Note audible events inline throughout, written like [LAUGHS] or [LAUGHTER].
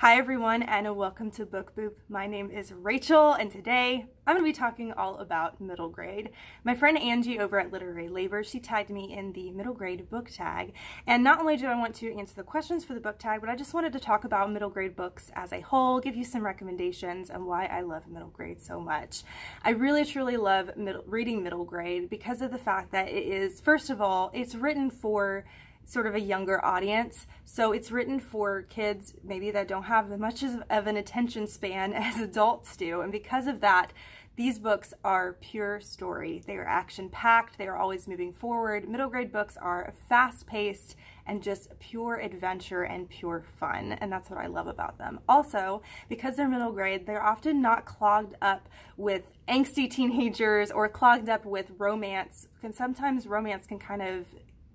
Hi everyone and welcome to Book Boop. My name is Rachel and today I'm going to be talking all about middle grade. My friend Angie over at Literary Labor, she tagged me in the middle grade book tag and not only do I want to answer the questions for the book tag, but I just wanted to talk about middle grade books as a whole, give you some recommendations and why I love middle grade so much. I really truly love middle, reading middle grade because of the fact that it is, first of all, it's written for sort of a younger audience. So it's written for kids maybe that don't have as much of an attention span [LAUGHS] as adults do. And because of that, these books are pure story. They are action packed, they are always moving forward. Middle grade books are fast paced and just pure adventure and pure fun. And that's what I love about them. Also, because they're middle grade, they're often not clogged up with angsty teenagers or clogged up with romance. And sometimes romance can kind of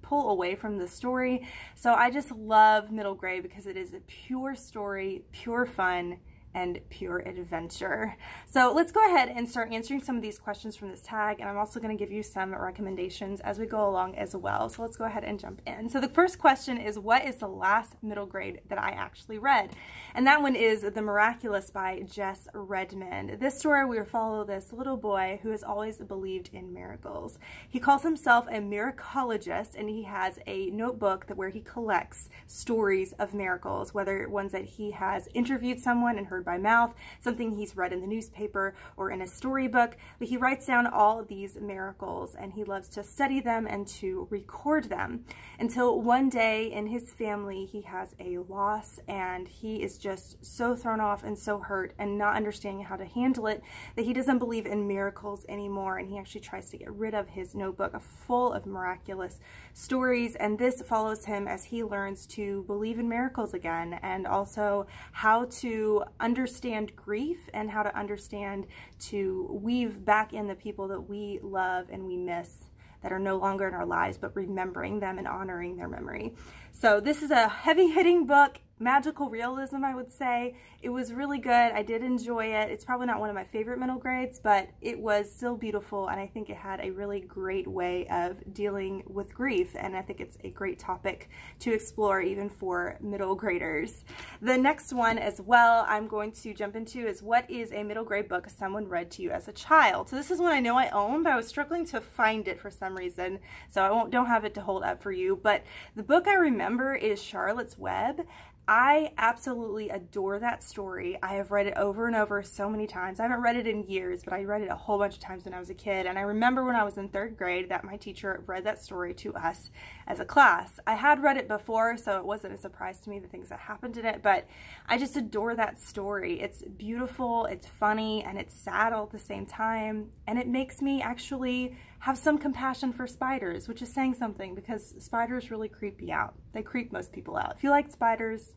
pull away from the story. So I just love middle Gray because it is a pure story, pure fun, and pure adventure. So let's go ahead and start answering some of these questions from this tag and I'm also going to give you some recommendations as we go along as well. So let's go ahead and jump in. So the first question is what is the last middle grade that I actually read? And that one is The Miraculous by Jess Redmond. This story we follow this little boy who has always believed in miracles. He calls himself a miracologist and he has a notebook that where he collects stories of miracles, whether ones that he has interviewed someone and heard by mouth, something he's read in the newspaper or in a storybook. But he writes down all of these miracles and he loves to study them and to record them until one day in his family he has a loss and he is just so thrown off and so hurt and not understanding how to handle it that he doesn't believe in miracles anymore and he actually tries to get rid of his notebook full of miraculous stories and this follows him as he learns to believe in miracles again and also how to understand understand grief and how to understand to weave back in the people that we love and we miss that are no longer in our lives, but remembering them and honoring their memory. So this is a heavy hitting book magical realism, I would say. It was really good. I did enjoy it. It's probably not one of my favorite middle grades, but it was still beautiful, and I think it had a really great way of dealing with grief, and I think it's a great topic to explore even for middle graders. The next one as well I'm going to jump into is what is a middle grade book someone read to you as a child? So this is one I know I own, but I was struggling to find it for some reason, so I won't don't have it to hold up for you, but the book I remember is Charlotte's Web, I absolutely adore that story. I have read it over and over so many times. I haven't read it in years, but I read it a whole bunch of times when I was a kid. And I remember when I was in third grade that my teacher read that story to us as a class. I had read it before, so it wasn't a surprise to me the things that happened in it, but I just adore that story. It's beautiful, it's funny, and it's sad all at the same time. And it makes me actually have some compassion for spiders, which is saying something because spiders really creep me out. They creep most people out. If you like spiders,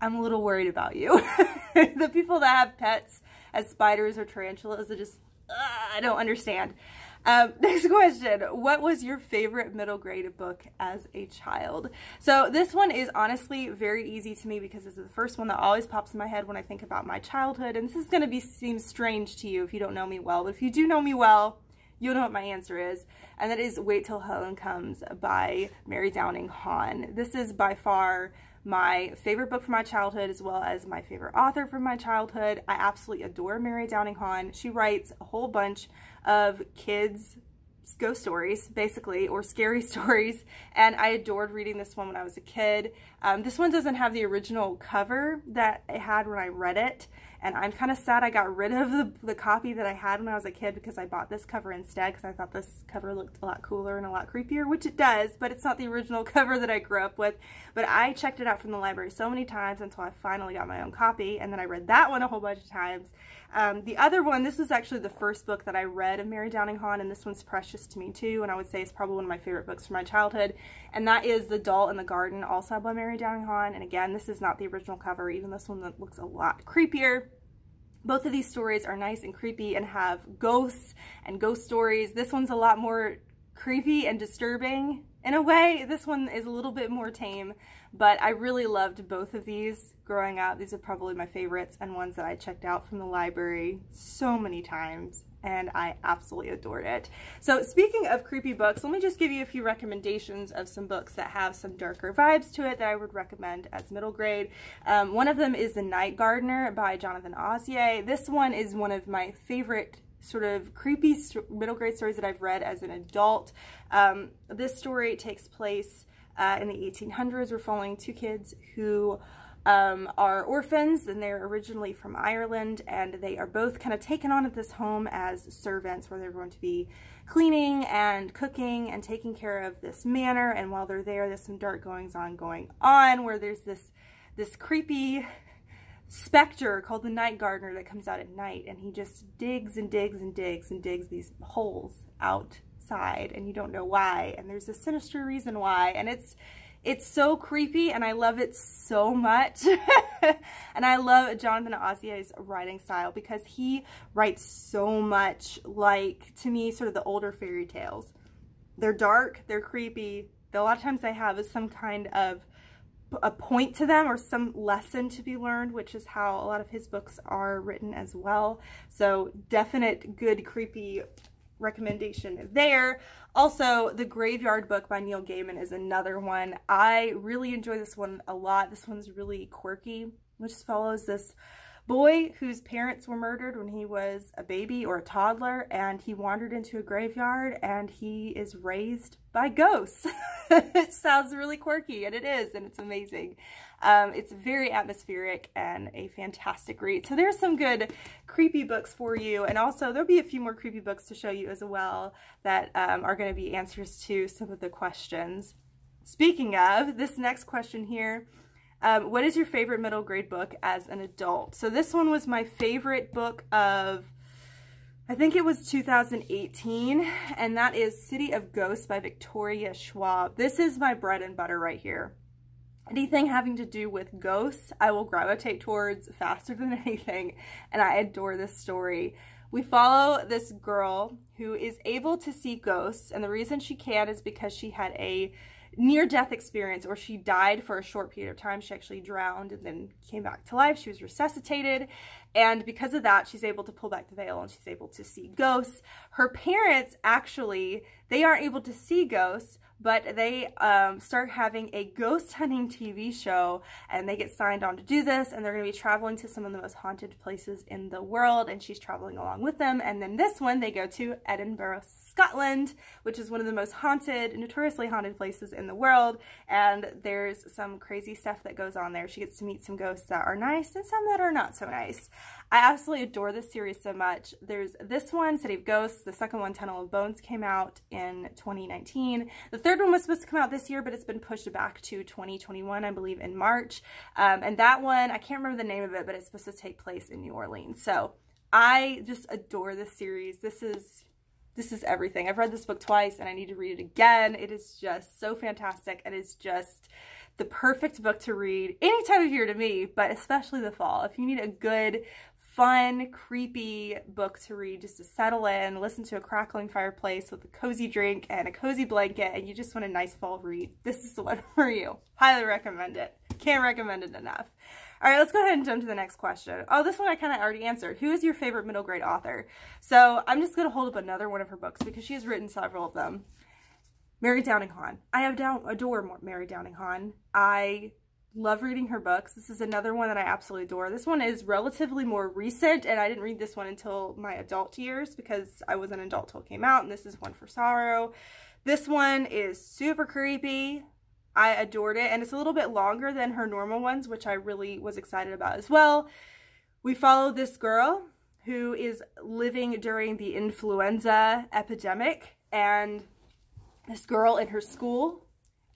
I'm a little worried about you. [LAUGHS] the people that have pets as spiders or tarantulas I just, uh, I don't understand. Um, [LAUGHS] next question. What was your favorite middle grade book as a child? So this one is honestly very easy to me because this is the first one that always pops in my head when I think about my childhood. And this is going to be seem strange to you if you don't know me well. But if you do know me well, you'll know what my answer is. And that is Wait Till Helen Comes by Mary Downing Hahn. This is by far my favorite book from my childhood as well as my favorite author from my childhood. I absolutely adore Mary Downing Hahn. She writes a whole bunch of kids ghost stories basically or scary [LAUGHS] stories and I adored reading this one when I was a kid. Um, this one doesn't have the original cover that it had when I read it and I'm kind of sad I got rid of the, the copy that I had when I was a kid because I bought this cover instead because I thought this cover looked a lot cooler and a lot creepier, which it does, but it's not the original [LAUGHS] cover that I grew up with. But I checked it out from the library so many times until I finally got my own copy, and then I read that one a whole bunch of times. Um, the other one, this was actually the first book that I read of Mary Downing Hahn, and this one's precious to me too, and I would say it's probably one of my favorite books from my childhood, and that is The Doll in the Garden, also by Mary Downing Hahn. And again, this is not the original cover, even this one that looks a lot creepier both of these stories are nice and creepy and have ghosts and ghost stories. This one's a lot more creepy and disturbing in a way. This one is a little bit more tame, but I really loved both of these growing up. These are probably my favorites and ones that I checked out from the library so many times and I absolutely adored it. So speaking of creepy books, let me just give you a few recommendations of some books that have some darker vibes to it that I would recommend as middle grade. Um, one of them is The Night Gardener by Jonathan Osier. This one is one of my favorite sort of creepy middle grade stories that I've read as an adult. Um, this story takes place uh, in the 1800s. We're following two kids who um, are orphans and they're originally from Ireland and they are both kind of taken on at this home as servants where they're going to be cleaning and cooking and taking care of this manor and while they're there there's some dark goings on going on where there's this this creepy specter called the night gardener that comes out at night and he just digs and digs and digs and digs these holes outside and you don't know why and there's a sinister reason why and it's it's so creepy and I love it so much. [LAUGHS] and I love Jonathan Ozier's writing style because he writes so much like, to me, sort of the older fairy tales. They're dark, they're creepy. A lot of times they have is some kind of a point to them or some lesson to be learned, which is how a lot of his books are written as well. So definite good creepy recommendation there. Also, The Graveyard Book by Neil Gaiman is another one. I really enjoy this one a lot. This one's really quirky, which follows this boy whose parents were murdered when he was a baby or a toddler, and he wandered into a graveyard and he is raised by ghosts. [LAUGHS] it sounds really quirky, and it is, and it's amazing. Um, it's very atmospheric and a fantastic read. So there's some good creepy books for you. And also there'll be a few more creepy books to show you as well that um, are going to be answers to some of the questions. Speaking of, this next question here, um, what is your favorite middle grade book as an adult? So this one was my favorite book of I think it was 2018, and that is City of Ghosts by Victoria Schwab. This is my bread and butter right here anything having to do with ghosts, I will gravitate towards faster [LAUGHS] than anything, and I adore this story. We follow this girl who is able to see ghosts, and the reason she can is because she had a near-death experience or she died for a short period of time. She actually drowned and then came back to life. She was resuscitated, and because of that, she's able to pull back the veil and she's able to see ghosts. Her parents actually, they aren't able to see ghosts, but they um, start having a ghost hunting TV show and they get signed on to do this and they're going to be traveling to some of the most haunted places in the world and she's traveling along with them. And then this one, they go to Edinburgh, Scotland, which is one of the most haunted, notoriously haunted places in the world. And there's some crazy stuff that goes on there. She gets to meet some ghosts that are nice and some that are not so nice. I absolutely adore this series so much. There's this one, City of Ghosts. The second one, Tunnel of Bones, came out in 2019. The third one was supposed to come out this year, but it's been pushed back to 2021, I believe, in March. Um, and that one, I can't remember the name of it, but it's supposed to take place in New Orleans. So I just adore this series. This is this is everything. I've read this book twice and I need to read it again. It is just so fantastic and it's just the perfect book to read any time of year to me, but especially the fall. If you need a good, fun, creepy book to read just to settle in, listen to a crackling fireplace with a cozy drink and a cozy blanket, and you just want a nice fall read, this is the one [LAUGHS] for you. Highly recommend it. Can't recommend it enough. All right, let's go ahead and jump to the next question. Oh, this one I kind of already answered. Who is your favorite middle grade author? So I'm just going to hold up another one of her books because she has written several of them. Mary Downing Hahn. I down, adore Mary Downing Hahn. I love reading her books. This is another one that I absolutely adore. This one is relatively more recent, and I didn't read this one until my adult years because I was an adult till it came out, and this is One for Sorrow. This one is super creepy. I adored it, and it's a little bit longer than her normal ones, which I really was excited about as well. We follow this girl who is living during the influenza epidemic, and this girl in her school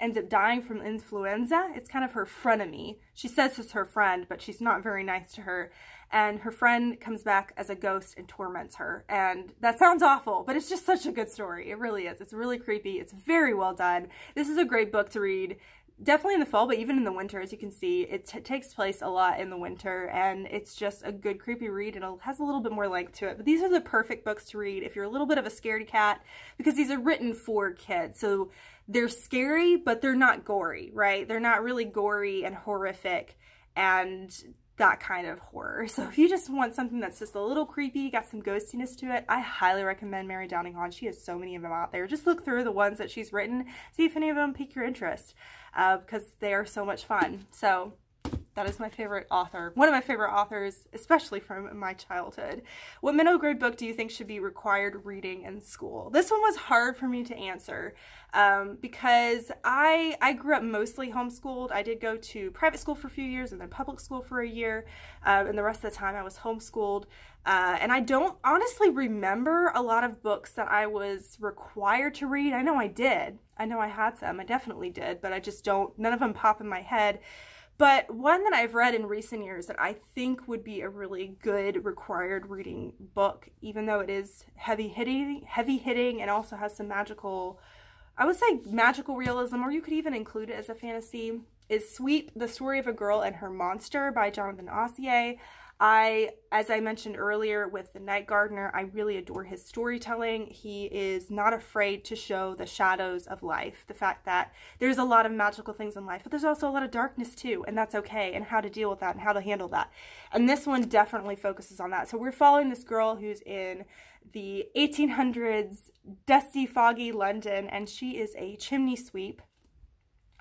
ends up dying from influenza. It's kind of her frenemy. She says it's her friend, but she's not very nice to her. And her friend comes back as a ghost and torments her. And that sounds awful, but it's just such a good story. It really is. It's really creepy. It's very well done. This is a great book to read definitely in the fall, but even in the winter, as you can see, it takes place a lot in the winter, and it's just a good creepy read, and it has a little bit more length to it. But these are the perfect books to read if you're a little bit of a scaredy cat, because these are written for kids, so they're scary, but they're not gory, right? They're not really gory and horrific, and that kind of horror. [LAUGHS] So if you just want something that's just a little creepy, got some ghostiness to it, I highly recommend Mary Downing Hahn. She has so many of them out there. Just look through the ones that she's written, see if any of them pique your interest uh, because they are so much fun. So that is my favorite author, one of my favorite authors, especially from my childhood. What middle grade book do you think should be required reading in school? This one was hard for me to answer um, because I, I grew up mostly homeschooled. I did go to private school for a few years and then public school for a year, um, and the rest of the time I was homeschooled. Uh, and I don't honestly remember a lot of books that I was required to read. I know I did. I know I had some. I definitely did, but I just don't, none of them pop in my head. But one that I've read in recent years that I think would be a really good required reading book, even though it is heavy hitting, heavy hitting, and also has some magical, I would say magical realism, or you could even include it as a fantasy, is Sweep: The Story of a Girl and Her Monster by Jonathan Ossier. I, as I mentioned earlier with The Night Gardener, I really adore his storytelling. He is not afraid to show the shadows of life, the fact that there's a lot of magical things in life, but there's also a lot of darkness too, and that's okay, and how to deal with that and how to handle that. And this one definitely focuses on that. So we're following this girl who's in the 1800s, dusty, foggy London, and she is a chimney sweep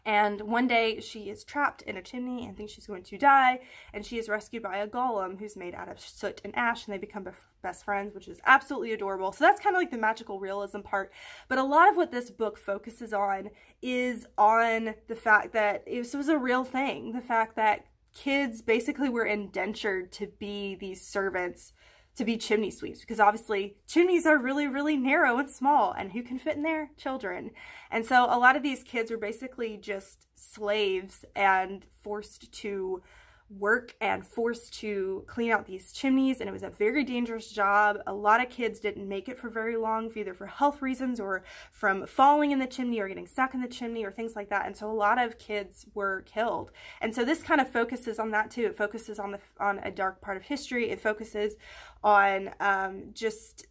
and one day she is trapped in a chimney and thinks she's going to die, and she is rescued by a golem who's made out of soot and ash, and they become best friends, which is absolutely adorable. So that's kind of like the magical realism part. But a lot of what this book focuses on is on the fact that this was a real thing, the fact that kids basically were indentured to be these servants to be chimney sweeps because obviously chimneys are really, really narrow and small and who can fit in there? Children. And so a lot of these kids were basically just slaves and forced to work and forced to clean out these chimneys and it was a very dangerous job. A lot of kids didn't make it for very long either for health reasons or from falling in the chimney or getting stuck in the chimney or things like that and so a lot of kids were killed. And so this kind of focuses on that too. It focuses on the on a dark part of history. It focuses on um, just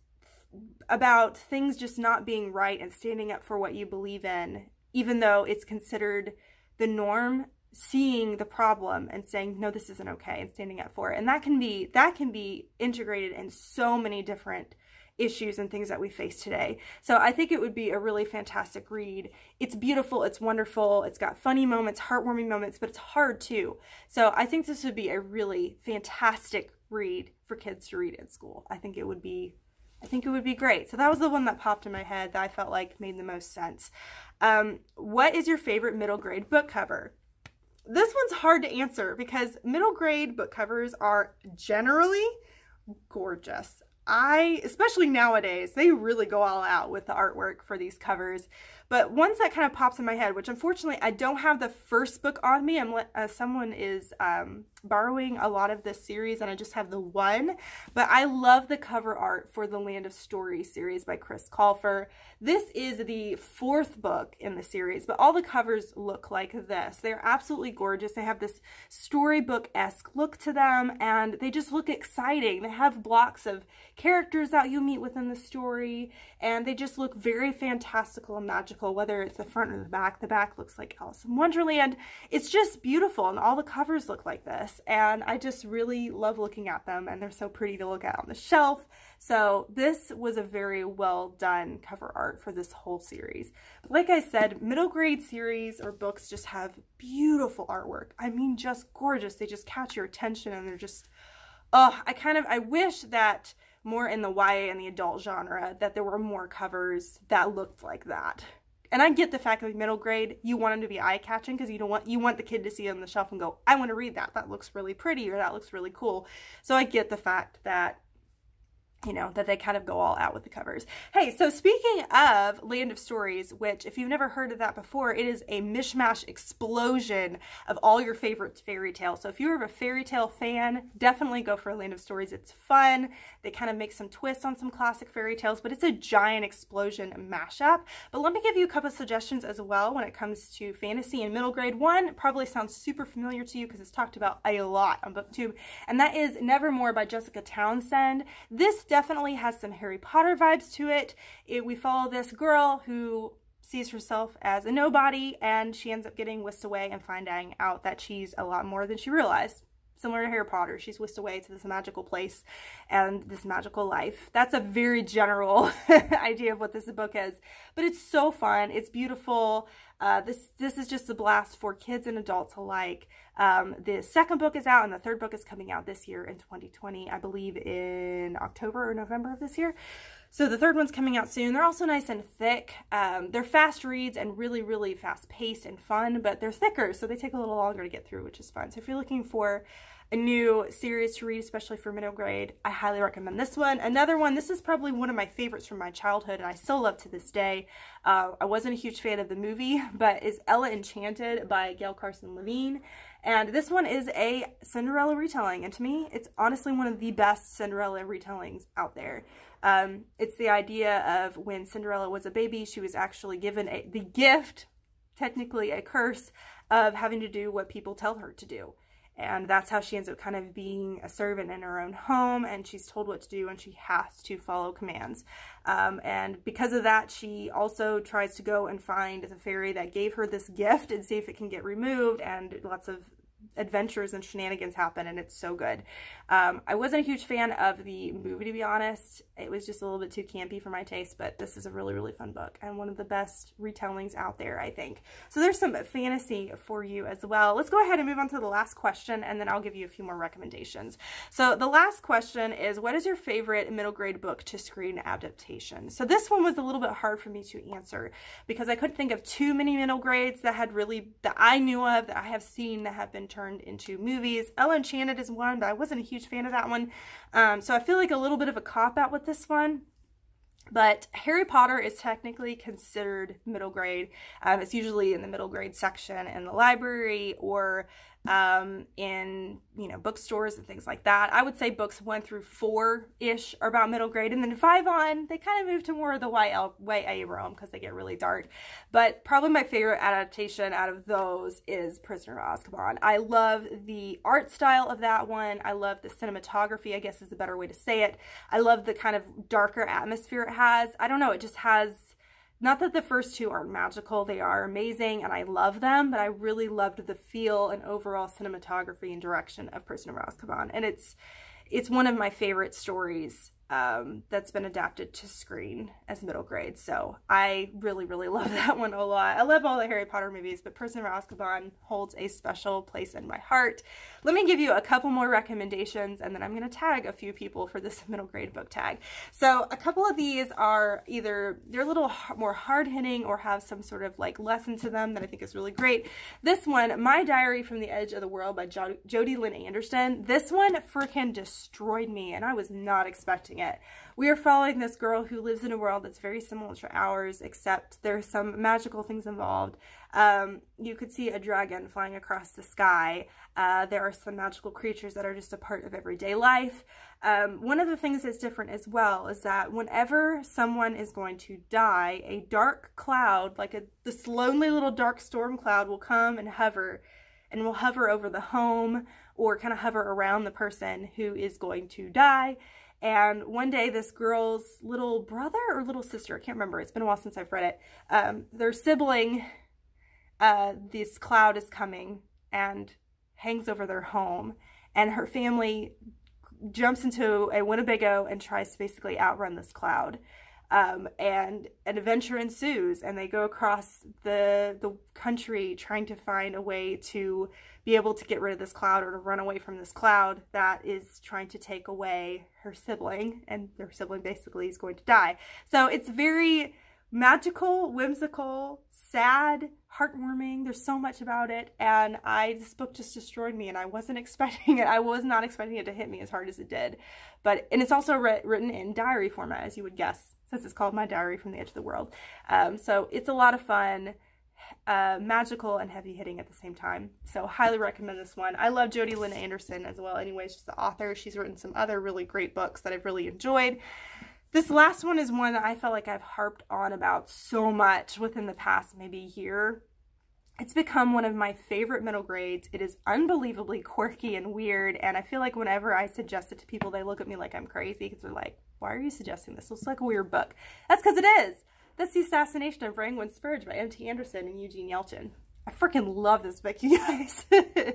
about things just not being right and standing up for what you believe in even though it's considered the norm seeing the problem and saying no this isn't okay and standing up for it and that can be that can be integrated in so many different issues and things that we face today so i think it would be a really fantastic read it's beautiful it's wonderful it's got funny moments heartwarming moments but it's hard too so i think this would be a really fantastic read for kids to read in school i think it would be I think it would be great. So that was the one that popped in my head that I felt like made the most sense. Um, what is your favorite middle grade book cover? This one's hard to answer because middle grade book covers are generally gorgeous. I, especially nowadays, they really go all out with the artwork for these covers. But ones that kind of pops in my head, which unfortunately I don't have the first book on me. I'm uh, someone is um, borrowing a lot of this series and I just have the one. But I love the cover art for the Land of Story series by Chris Colfer. This is the fourth book in the series, but all the covers look like this. They're absolutely gorgeous. They have this storybook-esque look to them and they just look exciting. They have blocks of characters that you meet within the story and they just look very fantastical and magical, whether it's the front or the back. The back looks like Alice in Wonderland. It's just beautiful, and all the covers look like this, and I just really love looking at them, and they're so pretty to look at on the shelf. So this was a very well done cover art for this whole series. like I said, middle grade series or books just have beautiful artwork. I mean, just gorgeous. They just catch your attention, and they're just, oh, I kind of, I wish that more in the YA and the adult genre that there were more covers that looked like that. And I get the fact that middle grade, you want them to be eye catching because you don't want you want the kid to see on the shelf and go, I want to read that. That looks really pretty or that looks really cool. So I get the fact that you know, that they kind of go all out with the covers. Hey, so speaking of Land of Stories, which if you've never heard of that before, it is a mishmash explosion of all your favorite fairy tales. So if you're a fairy tale fan, definitely go for Land of Stories. It's fun. They kind of make some twists on some classic fairy tales, but it's a giant explosion mashup. But let me give you a couple suggestions as well when it comes to fantasy in middle grade one. Probably sounds super familiar to you because it's talked about a lot on BookTube, and that is Nevermore by Jessica Townsend. This definitely has some Harry Potter vibes to it. it. We follow this girl who sees herself as a nobody and she ends up getting whisked away and finding out that she's a lot more than she realized similar to Harry Potter. She's whisked away to this magical place and this magical life. That's a very general [LAUGHS] idea of what this book is, but it's so fun. It's beautiful. Uh, this this is just a blast for kids and adults alike. Um, the second book is out and the third book is coming out this year in 2020, I believe in October or November of this year. So the third one's coming out soon. They're also nice and thick. Um, they're fast reads and really, really fast paced and fun, but they're thicker, so they take a little longer to get through, which is fun. So if you're looking for a new series to read, especially for middle grade, I highly recommend this one. Another one, this is probably one of my favorites from my childhood, and I still love to this day. Uh, I wasn't a huge fan of the movie, [LAUGHS] but is Ella Enchanted by Gail Carson Levine. And this one is a Cinderella retelling, and to me, it's honestly one of the best Cinderella retellings out there. Um, it's the idea of when Cinderella was a baby, she was actually given a, the gift, technically a curse, of having to do what people tell her to do. And that's how she ends up kind of being a servant in her own home, and she's told what to do, and she has to follow commands. Um, and because of that, she also tries to go and find the fairy that gave her this gift and see if it can get removed, and lots of adventures and shenanigans happen and it's so good. Um, I wasn't a huge fan of the movie, to be honest. It was just a little bit too campy for my taste, but this is a really, really fun book and one of the best retellings out there, I think. So there's some fantasy for you as well. Let's go ahead and move on to the last question, and then I'll give you a few more recommendations. So the last question is, what is your favorite middle grade book to screen adaptation? So this one was a little bit hard for me to answer because I couldn't think of too many middle grades that had really, that I knew of, that I have seen that have been turned into movies. Ella Enchanted is one, but I wasn't a huge huge fan of that one. Um, so I feel like a little bit of a cop-out with this one. But Harry Potter is technically considered middle grade. Um, it's usually in the middle grade section in the library or um, in you know bookstores and things like that. I would say books one through four ish are about middle grade, and then five on they kind of move to more of the YA realm because they get really dark. But probably my favorite adaptation out of those is Prisoner of Azkaban. I love the art style of that one. I love the cinematography. I guess is a better way to say it. I love the kind of darker atmosphere it has. I don't know. It just has not that the first two aren't magical, they are amazing and I love them, but I really loved the feel and overall cinematography and direction of Prisoner of Azkaban. And it's it's one of my favorite stories um, that's been adapted to screen as middle grade. So I really, really [LAUGHS] love that one a lot. I love all the Harry Potter movies, but Prisoner of Azkaban holds a special place in my heart. Let me give you a couple more recommendations and then I'm going to tag a few people for this [LAUGHS] middle grade book tag. So a couple of these are either they're a little more hard hitting or have some sort of like lesson to them that I think is really great. This one, My Diary from the Edge of the World by jo Jodie Lynn Anderson. This one freaking destroyed me and I was not expecting watching it. We are following this girl who lives in a world that's very similar to ours, except there's some magical things involved. Um, you could see a dragon flying across the sky. Uh, there are some magical creatures that are just a part of everyday life. Um, one of the things that's different as well is that whenever someone is going to die, a dark cloud, like a, this lonely little dark storm cloud will come and hover and will hover over the home or kind of hover around the person who is going to die and one day this girl's little brother or little sister, I can't remember, it's been a while since I've read it, um, their sibling, uh, this cloud is coming and hangs over their home. And her family jumps into a Winnebago and tries to basically outrun this cloud. Um, and an adventure ensues, and they go across the the country trying to find a way to be able to get rid of this cloud or to run away from this cloud that is trying to take away her sibling and her sibling basically is going to die. So it's very magical, whimsical, sad, heartwarming. There's so much about it and I this book just destroyed me and I wasn't [LAUGHS] expecting it. I was not expecting it to hit me as hard as it did. But and it's also written in diary format as you would guess since it's called My Diary from the Edge of the World. Um, so it's a lot of fun uh, magical and heavy hitting at the same time. So, highly recommend this one. I love Jody Lynn Anderson as well. Anyway, she's the author. She's written some other really great books that I've really enjoyed. This last one is one that I felt like I've harped on about so much within the past maybe year. It's become one of my favorite middle grades. It is unbelievably quirky and weird, and I feel like whenever I suggest it to people, they look at me like I'm crazy because they're like, why are you suggesting this? It's like a weird book. That's because it is. That's The Assassination of Rangwin Spurge by M.T. Anderson and Eugene Yelchin. I freaking love this book, you guys.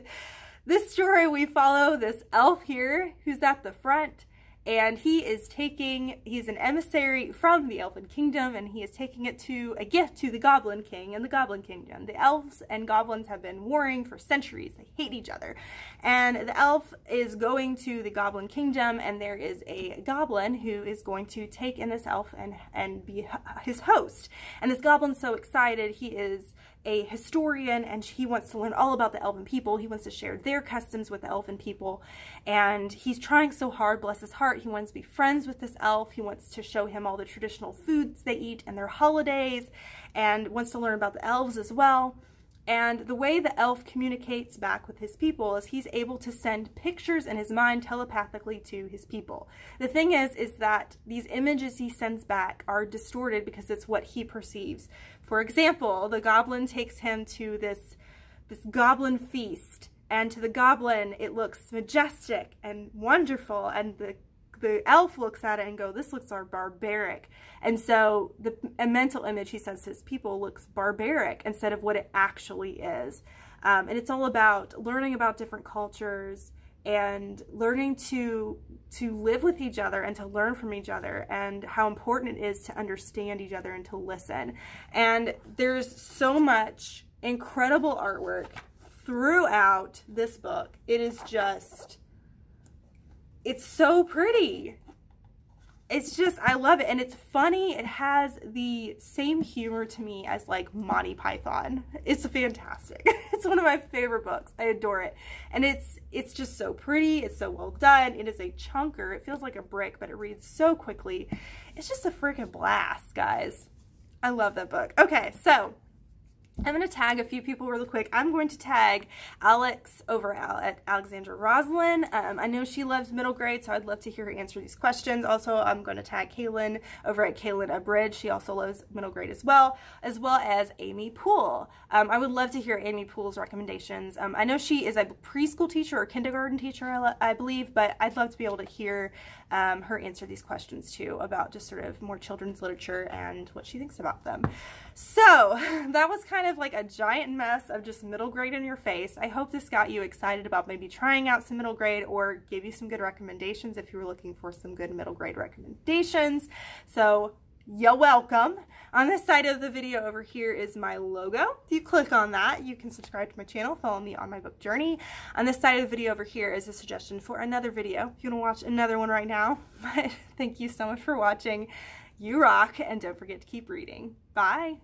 [LAUGHS] this story, we follow this elf here who's at the front and he is taking, he's an emissary from the Elven Kingdom, and he is taking it to a gift to the Goblin King and the Goblin Kingdom. The elves and goblins have been warring for centuries. They hate each other. And the elf is going to the Goblin Kingdom, and there is a goblin who is going to take in this elf and, and be his host. And this goblin's so excited, he is a historian and he wants to learn all about the elven people. He wants to share their customs with the elven people. And he's trying so hard, bless his heart. He wants to be friends with this elf. He wants to show him all the traditional foods they eat and their holidays and wants to learn about the elves as well. And the way the elf communicates back with his people is he's able to send pictures in his mind telepathically to his people. The thing is, is that these images he sends back are distorted because it's what he perceives. For example, the goblin takes him to this, this goblin feast and to the goblin it looks majestic and wonderful and the the elf looks at it and go, this looks are barbaric. And so the a mental image, he says, his people looks barbaric instead of what it actually is. Um, and it's all about learning about different cultures and learning to to live with each other and to learn from each other and how important it is to understand each other and to listen. And there's so much incredible artwork throughout this book. It is just it's so pretty. It's just, I love it. And it's funny. It has the same humor to me as like Monty Python. It's fantastic. [LAUGHS] it's one of my favorite books. I adore it. And it's, it's just so pretty. It's so well done. It is a chunker. It feels like a brick, but it reads so quickly. It's just a freaking blast, guys. I love that book. Okay, so I'm going to tag a few people really quick. I'm going to tag Alex over at Alexandra Roslin. Um, I know she loves middle grade, so I'd love to hear her answer these questions. Also, I'm going to tag Kaylin over at Kaylin Abridge. She also loves middle grade as well, as well as Amy Poole. Um, I would love to hear Amy Poole's recommendations. Um, I know she is a preschool teacher or kindergarten teacher, I, I believe, but I'd love to be able to hear um, her answer these questions too about just sort of more children's literature and what she thinks about them. So [LAUGHS] that was kind of like a giant mess of just middle grade in your face. I hope this got you excited about maybe trying out some middle grade or gave you some good recommendations if you were looking for some good middle grade recommendations. So you're welcome. On this side of the video over here is my logo. If you click on that, you can subscribe to my channel, follow me on my book journey. On this side of the video over here is a suggestion for another video. If you want to watch another one right now, [LAUGHS] but thank you so much for watching. You rock, and don't forget to keep reading. Bye.